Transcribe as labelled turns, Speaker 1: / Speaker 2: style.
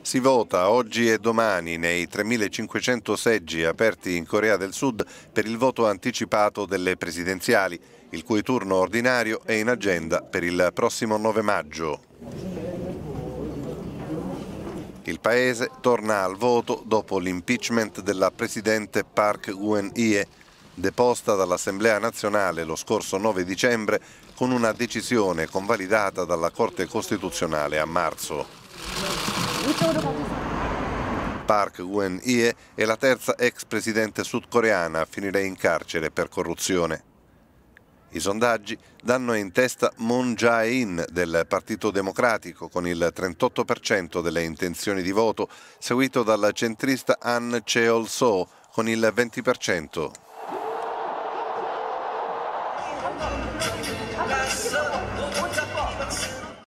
Speaker 1: Si vota oggi e domani nei 3.500 seggi aperti in Corea del Sud per il voto anticipato delle presidenziali, il cui turno ordinario è in agenda per il prossimo 9 maggio. Il paese torna al voto dopo l'impeachment della presidente Park Geun-hye, deposta dall'Assemblea nazionale lo scorso 9 dicembre con una decisione convalidata dalla Corte Costituzionale a marzo. Park Wen-ie è la terza ex presidente sudcoreana a finire in carcere per corruzione. I sondaggi danno in testa Moon Jae-in del Partito Democratico con il 38% delle intenzioni di voto, seguito dalla centrista Han Cheol-so con il 20%.